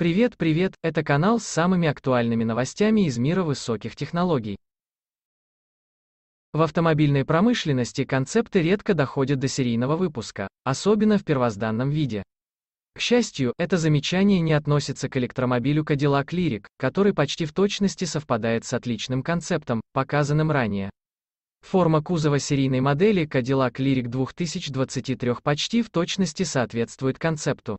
Привет, привет, это канал с самыми актуальными новостями из мира высоких технологий. В автомобильной промышленности концепты редко доходят до серийного выпуска, особенно в первозданном виде. К счастью, это замечание не относится к электромобилю Cadillac Lyric, который почти в точности совпадает с отличным концептом, показанным ранее. Форма кузова серийной модели Cadillac Lyric 2023 почти в точности соответствует концепту.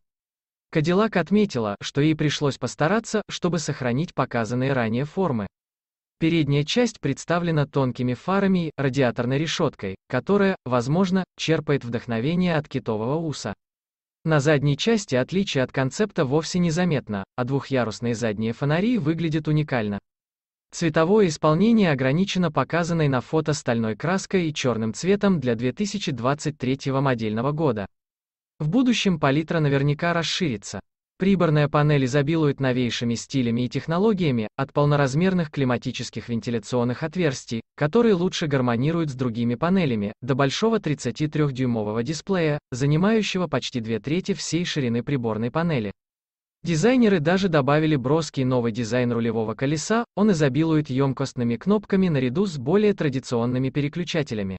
Кадиллак отметила, что ей пришлось постараться, чтобы сохранить показанные ранее формы. Передняя часть представлена тонкими фарами и радиаторной решеткой, которая, возможно, черпает вдохновение от китового уса. На задней части отличие от концепта вовсе незаметно, а двухъярусные задние фонари выглядят уникально. Цветовое исполнение ограничено показанной на фото стальной краской и черным цветом для 2023 модельного года. В будущем палитра наверняка расширится. Приборная панель изобилует новейшими стилями и технологиями, от полноразмерных климатических вентиляционных отверстий, которые лучше гармонируют с другими панелями, до большого 33-дюймового дисплея, занимающего почти две трети всей ширины приборной панели. Дизайнеры даже добавили броский новый дизайн рулевого колеса, он изобилует емкостными кнопками наряду с более традиционными переключателями.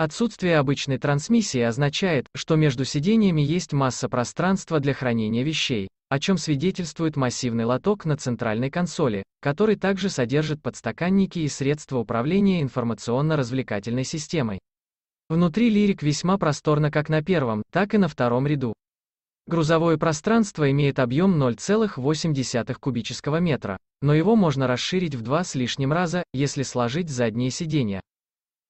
Отсутствие обычной трансмиссии означает, что между сидениями есть масса пространства для хранения вещей, о чем свидетельствует массивный лоток на центральной консоли, который также содержит подстаканники и средства управления информационно-развлекательной системой. Внутри лирик весьма просторно как на первом, так и на втором ряду. Грузовое пространство имеет объем 0,8 кубического метра, но его можно расширить в два с лишним раза, если сложить задние сиденья.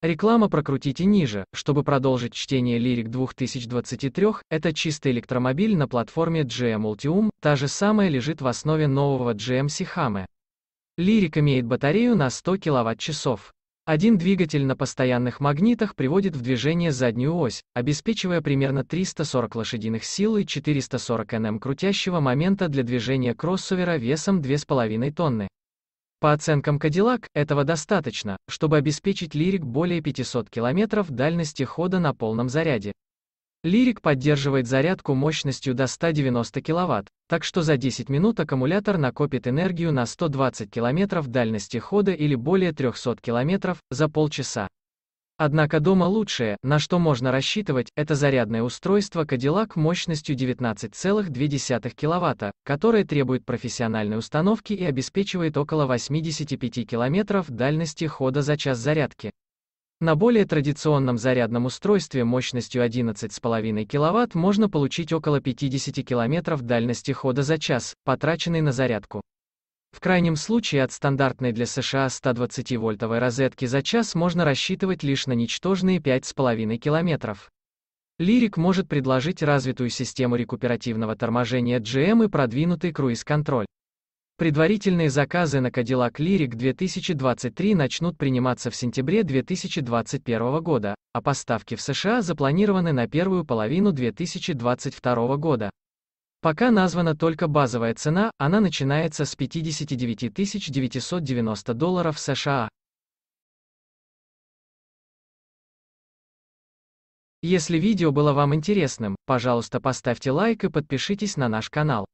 Реклама прокрутите ниже, чтобы продолжить чтение лирик 2023, это чистый электромобиль на платформе GM Ultium, та же самая лежит в основе нового GMC Hummer. Лирик имеет батарею на 100 кВт-часов. Один двигатель на постоянных магнитах приводит в движение заднюю ось, обеспечивая примерно 340 лошадиных сил и 440 нм крутящего момента для движения кроссовера весом 2,5 тонны. По оценкам Cadillac, этого достаточно, чтобы обеспечить Lyric более 500 км дальности хода на полном заряде. Lyric поддерживает зарядку мощностью до 190 кВт, так что за 10 минут аккумулятор накопит энергию на 120 км дальности хода или более 300 км за полчаса. Однако дома лучшее, на что можно рассчитывать, это зарядное устройство Cadillac мощностью 19,2 кВт, которое требует профессиональной установки и обеспечивает около 85 км дальности хода за час зарядки. На более традиционном зарядном устройстве мощностью 11,5 кВт можно получить около 50 км дальности хода за час, потраченный на зарядку. В крайнем случае от стандартной для США 120-вольтовой розетки за час можно рассчитывать лишь на ничтожные 5,5 километров. Лирик может предложить развитую систему рекуперативного торможения GM и продвинутый круиз-контроль. Предварительные заказы на Cadillac Lyric 2023 начнут приниматься в сентябре 2021 года, а поставки в США запланированы на первую половину 2022 года. Пока названа только базовая цена, она начинается с 59 990 долларов США. Если видео было вам интересным, пожалуйста поставьте лайк и подпишитесь на наш канал.